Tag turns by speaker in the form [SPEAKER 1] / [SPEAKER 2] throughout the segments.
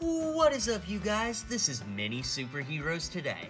[SPEAKER 1] What is up you guys? This is Mini Superheroes Today.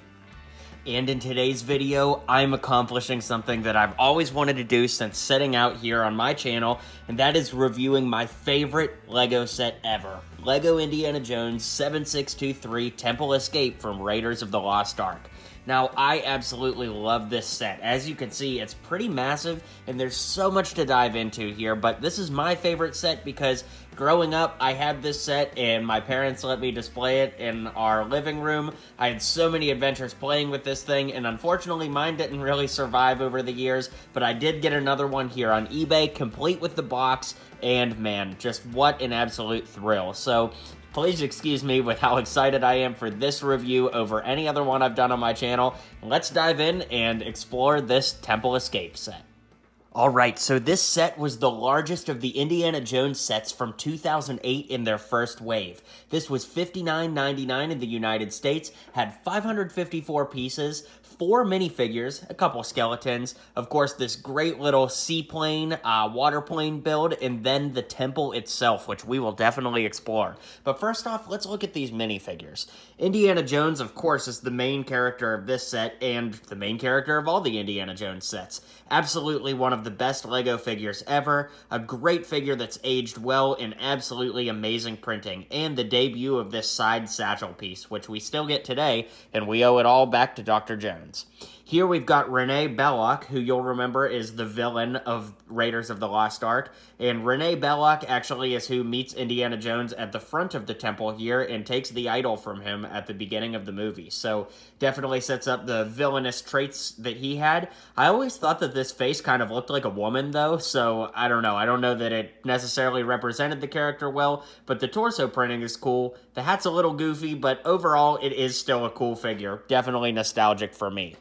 [SPEAKER 1] And in today's video, I'm accomplishing something that I've always wanted to do since setting out here on my channel, and that is reviewing my favorite LEGO set ever. LEGO Indiana Jones 7623 Temple Escape from Raiders of the Lost Ark. Now, I absolutely love this set. As you can see, it's pretty massive, and there's so much to dive into here, but this is my favorite set because growing up, I had this set, and my parents let me display it in our living room. I had so many adventures playing with this thing, and unfortunately, mine didn't really survive over the years, but I did get another one here on eBay, complete with the box, and man, just what an absolute thrill. So Please excuse me with how excited I am for this review over any other one I've done on my channel. Let's dive in and explore this Temple Escape set. Alright, so this set was the largest of the Indiana Jones sets from 2008 in their first wave. This was $59.99 in the United States, had 554 pieces, four minifigures, a couple skeletons, of course, this great little seaplane, uh, waterplane build, and then the temple itself, which we will definitely explore. But first off, let's look at these minifigures. Indiana Jones, of course, is the main character of this set and the main character of all the Indiana Jones sets. Absolutely one of the best LEGO figures ever, a great figure that's aged well in absolutely amazing printing, and the debut of this side satchel piece, which we still get today, and we owe it all back to Dr. Jones friends. Here we've got Renee Belloc, who you'll remember is the villain of Raiders of the Lost Ark. And Renee Belloc actually is who meets Indiana Jones at the front of the temple here and takes the idol from him at the beginning of the movie. So definitely sets up the villainous traits that he had. I always thought that this face kind of looked like a woman, though, so I don't know. I don't know that it necessarily represented the character well, but the torso printing is cool. The hat's a little goofy, but overall, it is still a cool figure. Definitely nostalgic for me.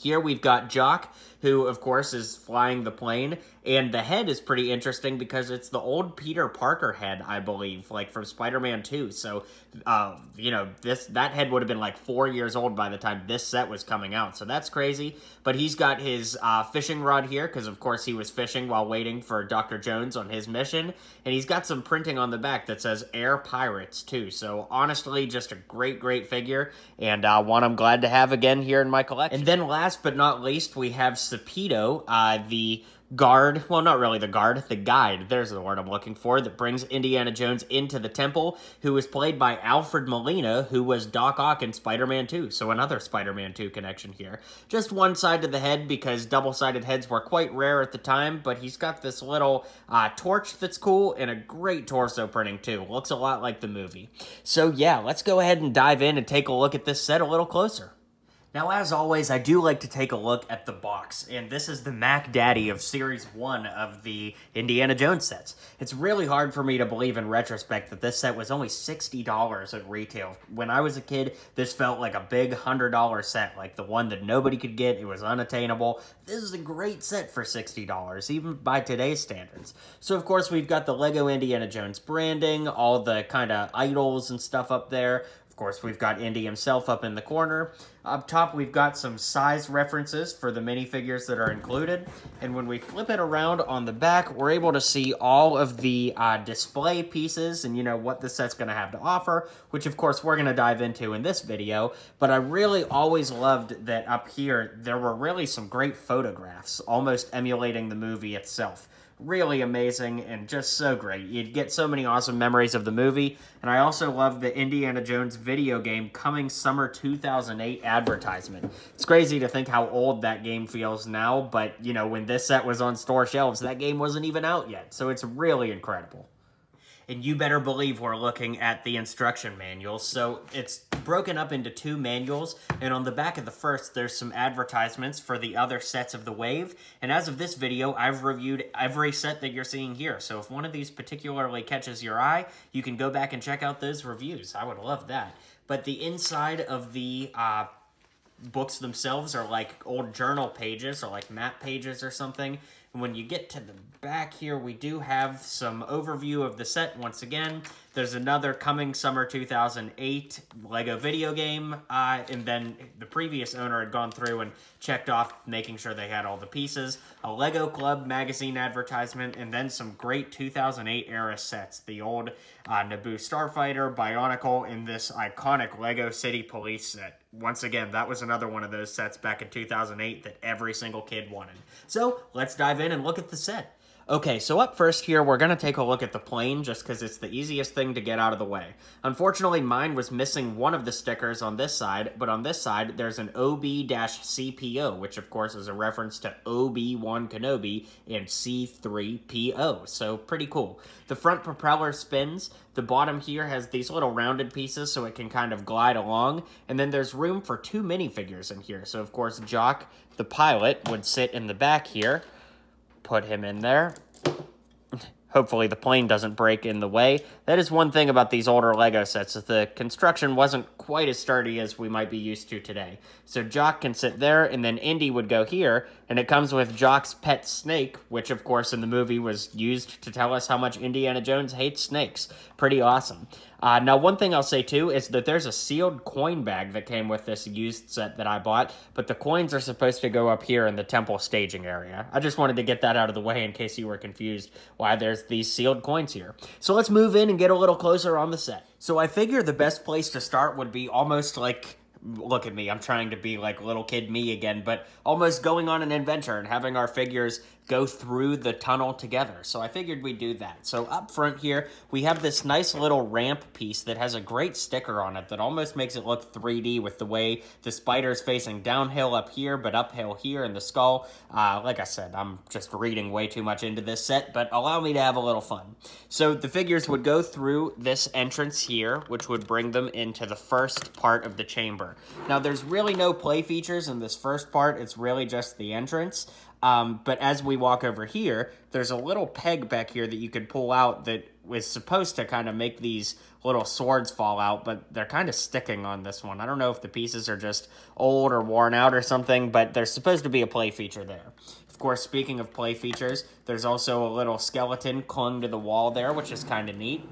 [SPEAKER 1] Here we've got Jock, who of course is flying the plane, and the head is pretty interesting because it's the old Peter Parker head, I believe, like from Spider-Man 2. So, uh, you know, this that head would have been like four years old by the time this set was coming out, so that's crazy. But he's got his uh, fishing rod here because of course he was fishing while waiting for Dr. Jones on his mission, and he's got some printing on the back that says Air Pirates too. So honestly, just a great, great figure, and uh, one I'm glad to have again here in my collection. And then last last but not least, we have Cepedo, uh, the guard, well, not really the guard, the guide, there's the word I'm looking for, that brings Indiana Jones into the temple, who is played by Alfred Molina, who was Doc Ock in Spider-Man 2, so another Spider-Man 2 connection here. Just one side of the head, because double-sided heads were quite rare at the time, but he's got this little uh, torch that's cool, and a great torso printing, too. Looks a lot like the movie. So, yeah, let's go ahead and dive in and take a look at this set a little closer. Now, as always, I do like to take a look at the box, and this is the Mac Daddy of Series 1 of the Indiana Jones sets. It's really hard for me to believe in retrospect that this set was only $60 at retail. When I was a kid, this felt like a big $100 set, like the one that nobody could get, it was unattainable. This is a great set for $60, even by today's standards. So, of course, we've got the LEGO Indiana Jones branding, all the kind of idols and stuff up there. Of course, we've got Indy himself up in the corner. Up top, we've got some size references for the minifigures that are included. And when we flip it around on the back, we're able to see all of the uh, display pieces and, you know, what the set's going to have to offer, which, of course, we're going to dive into in this video. But I really always loved that up here, there were really some great photographs, almost emulating the movie itself really amazing and just so great. You'd get so many awesome memories of the movie. And I also love the Indiana Jones video game coming summer 2008 advertisement. It's crazy to think how old that game feels now, but you know, when this set was on store shelves, that game wasn't even out yet. So it's really incredible and you better believe we're looking at the instruction manual. So it's broken up into two manuals, and on the back of the first, there's some advertisements for the other sets of the Wave, and as of this video, I've reviewed every set that you're seeing here, so if one of these particularly catches your eye, you can go back and check out those reviews. I would love that. But the inside of the uh, books themselves are like old journal pages or like map pages or something, when you get to the back here, we do have some overview of the set once again. There's another coming summer 2008 Lego video game. Uh, and then the previous owner had gone through and checked off making sure they had all the pieces. A Lego Club magazine advertisement and then some great 2008 era sets. The old uh, Naboo Starfighter, Bionicle, and this iconic Lego City Police set. Once again, that was another one of those sets back in 2008 that every single kid wanted. So let's dive in and look at the set. Okay, so up first here, we're going to take a look at the plane just because it's the easiest thing to get out of the way. Unfortunately, mine was missing one of the stickers on this side, but on this side, there's an OB-CPO, which of course is a reference to Obi-Wan Kenobi and C-3PO, so pretty cool. The front propeller spins, the bottom here has these little rounded pieces so it can kind of glide along, and then there's room for two minifigures in here. So of course, Jock, the pilot, would sit in the back here, put him in there. Hopefully the plane doesn't break in the way. That is one thing about these older Lego sets, is the construction wasn't quite as sturdy as we might be used to today. So Jock can sit there, and then Indy would go here, and it comes with Jock's pet snake, which of course in the movie was used to tell us how much Indiana Jones hates snakes. Pretty awesome. Uh, now, one thing I'll say too is that there's a sealed coin bag that came with this used set that I bought, but the coins are supposed to go up here in the temple staging area. I just wanted to get that out of the way in case you were confused why there's these sealed coins here. So let's move in and get a little closer on the set. So I figure the best place to start would be almost like look at me, I'm trying to be like little kid me again, but almost going on an adventure and having our figures go through the tunnel together. So I figured we'd do that. So up front here, we have this nice little ramp piece that has a great sticker on it that almost makes it look 3D with the way the spider's facing downhill up here, but uphill here in the skull. Uh, like I said, I'm just reading way too much into this set, but allow me to have a little fun. So the figures would go through this entrance here, which would bring them into the first part of the chamber. Now there's really no play features in this first part. It's really just the entrance. Um, but as we walk over here, there's a little peg back here that you could pull out that was supposed to kind of make these little swords fall out, but they're kind of sticking on this one. I don't know if the pieces are just old or worn out or something, but there's supposed to be a play feature there. Of course, speaking of play features, there's also a little skeleton clung to the wall there, which is kind of neat.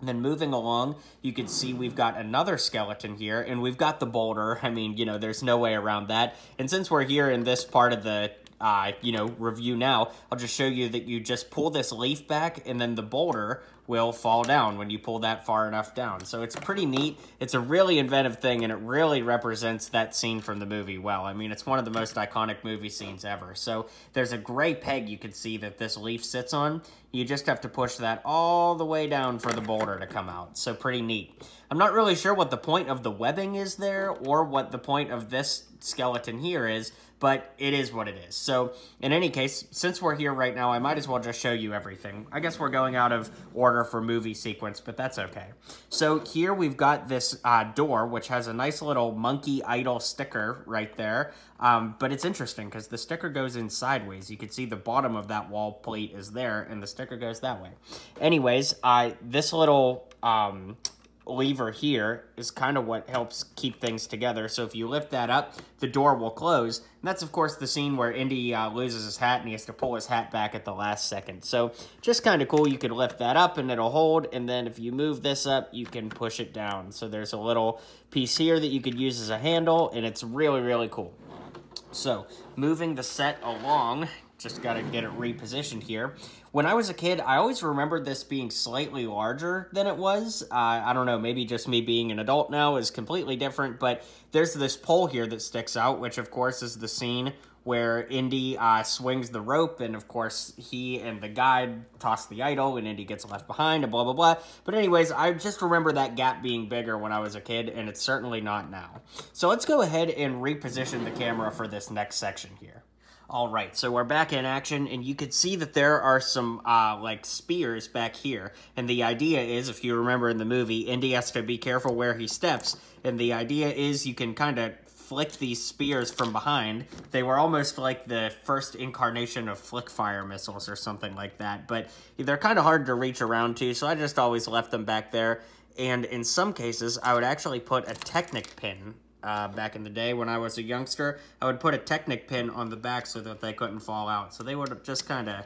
[SPEAKER 1] And then moving along, you can see we've got another skeleton here, and we've got the boulder. I mean, you know, there's no way around that. And since we're here in this part of the uh, you know, review now, I'll just show you that you just pull this leaf back and then the boulder will fall down when you pull that far enough down. So it's pretty neat. It's a really inventive thing and it really represents that scene from the movie well. I mean, it's one of the most iconic movie scenes ever. So there's a gray peg you can see that this leaf sits on. You just have to push that all the way down for the boulder to come out. So pretty neat. I'm not really sure what the point of the webbing is there or what the point of this skeleton here is, but it is what it is. So in any case, since we're here right now, I might as well just show you everything. I guess we're going out of order for movie sequence, but that's okay. So here we've got this uh, door, which has a nice little monkey idol sticker right there. Um, but it's interesting because the sticker goes in sideways. You can see the bottom of that wall plate is there and the sticker goes that way. Anyways, uh, this little um, lever here is kind of what helps keep things together. So if you lift that up, the door will close. And that's, of course, the scene where Indy uh, loses his hat and he has to pull his hat back at the last second. So just kind of cool. You could lift that up and it'll hold. And then if you move this up, you can push it down. So there's a little piece here that you could use as a handle. And it's really, really cool. So moving the set along just got to get it repositioned here. When I was a kid, I always remembered this being slightly larger than it was. Uh, I don't know, maybe just me being an adult now is completely different, but there's this pole here that sticks out, which of course is the scene where Indy uh, swings the rope, and of course, he and the guide toss the idol, and Indy gets left behind, and blah, blah, blah. But anyways, I just remember that gap being bigger when I was a kid, and it's certainly not now. So let's go ahead and reposition the camera for this next section here. All right, so we're back in action, and you can see that there are some, uh, like, spears back here. And the idea is, if you remember in the movie, Indy has to be careful where he steps. And the idea is you can kind of flick these spears from behind. They were almost like the first incarnation of flick fire missiles or something like that, but they're kind of hard to reach around to, so I just always left them back there. And in some cases, I would actually put a Technic pin uh, back in the day when I was a youngster, I would put a Technic pin on the back so that they couldn't fall out. So they would just kind of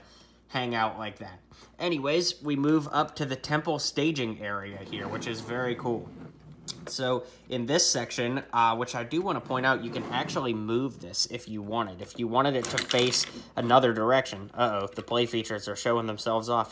[SPEAKER 1] hang out like that. Anyways, we move up to the temple staging area here, which is very cool. So in this section, uh, which I do want to point out, you can actually move this if you wanted. If you wanted it to face another direction. Uh-oh, the play features are showing themselves off.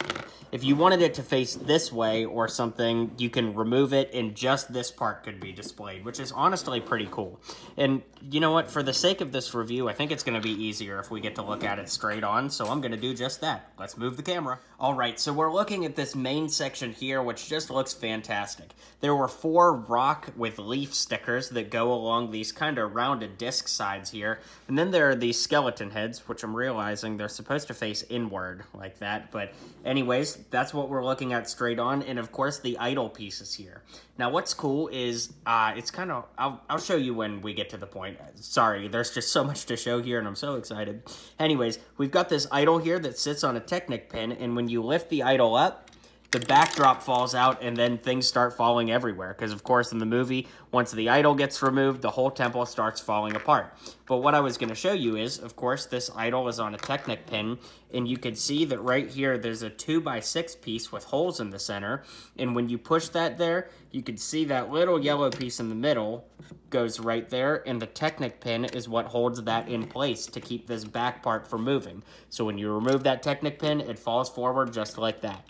[SPEAKER 1] If you wanted it to face this way or something, you can remove it and just this part could be displayed, which is honestly pretty cool. And you know what? For the sake of this review, I think it's going to be easier if we get to look at it straight on, so I'm going to do just that. Let's move the camera. All right, so we're looking at this main section here, which just looks fantastic. There were four rock with leaf stickers that go along these kind of rounded disc sides here. And then there are these skeleton heads, which I'm realizing they're supposed to face inward like that. But anyways, that's what we're looking at straight on. And of course, the idol pieces here. Now, what's cool is uh, it's kind of, I'll, I'll show you when we get to the point. Sorry, there's just so much to show here and I'm so excited. Anyways, we've got this idol here that sits on a Technic pin. And when you lift the idol up, the backdrop falls out and then things start falling everywhere. Because, of course, in the movie, once the idol gets removed, the whole temple starts falling apart. But what I was going to show you is, of course, this idol is on a Technic pin, and you can see that right here there's a 2 by 6 piece with holes in the center, and when you push that there, you can see that little yellow piece in the middle goes right there, and the Technic pin is what holds that in place to keep this back part from moving. So when you remove that Technic pin, it falls forward just like that.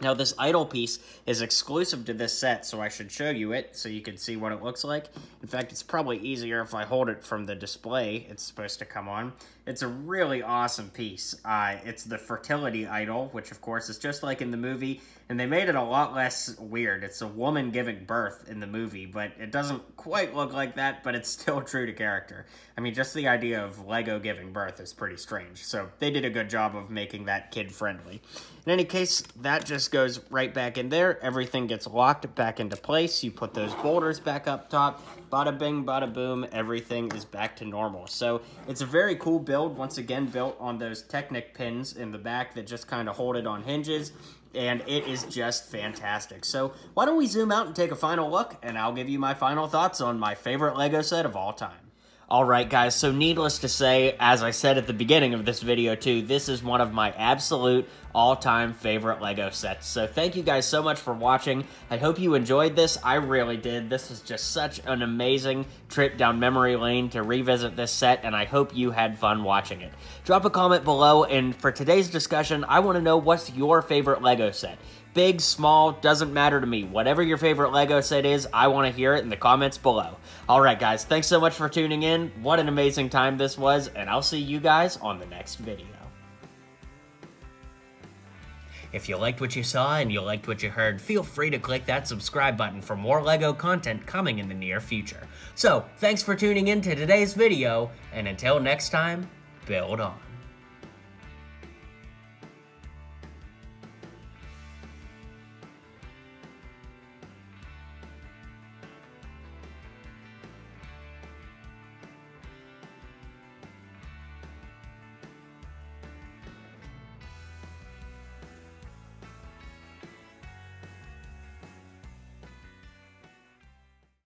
[SPEAKER 1] Now this idol piece is exclusive to this set, so I should show you it so you can see what it looks like. In fact, it's probably easier if I hold it from the display it's supposed to come on. It's a really awesome piece. Uh, it's the fertility idol, which of course is just like in the movie, and they made it a lot less weird. It's a woman giving birth in the movie, but it doesn't quite look like that, but it's still true to character. I mean, just the idea of Lego giving birth is pretty strange, so they did a good job of making that kid-friendly. In any case, that just goes right back in there. Everything gets locked back into place. You put those boulders back up top, bada bing, bada boom, everything is back to normal. So it's a very cool build, once again built on those Technic pins in the back that just kind of hold it on hinges, and it is just fantastic. So why don't we zoom out and take a final look, and I'll give you my final thoughts on my favorite LEGO set of all time. Alright guys, so needless to say, as I said at the beginning of this video too, this is one of my absolute all-time favorite LEGO sets. So thank you guys so much for watching. I hope you enjoyed this. I really did. This was just such an amazing trip down memory lane to revisit this set, and I hope you had fun watching it. Drop a comment below, and for today's discussion, I want to know what's your favorite LEGO set big, small, doesn't matter to me. Whatever your favorite Lego set is, I want to hear it in the comments below. All right, guys, thanks so much for tuning in. What an amazing time this was, and I'll see you guys on the next video. If you liked what you saw and you liked what you heard, feel free to click that subscribe button for more LEGO content coming in the near future. So, thanks for tuning in to today's video, and until next time, build on.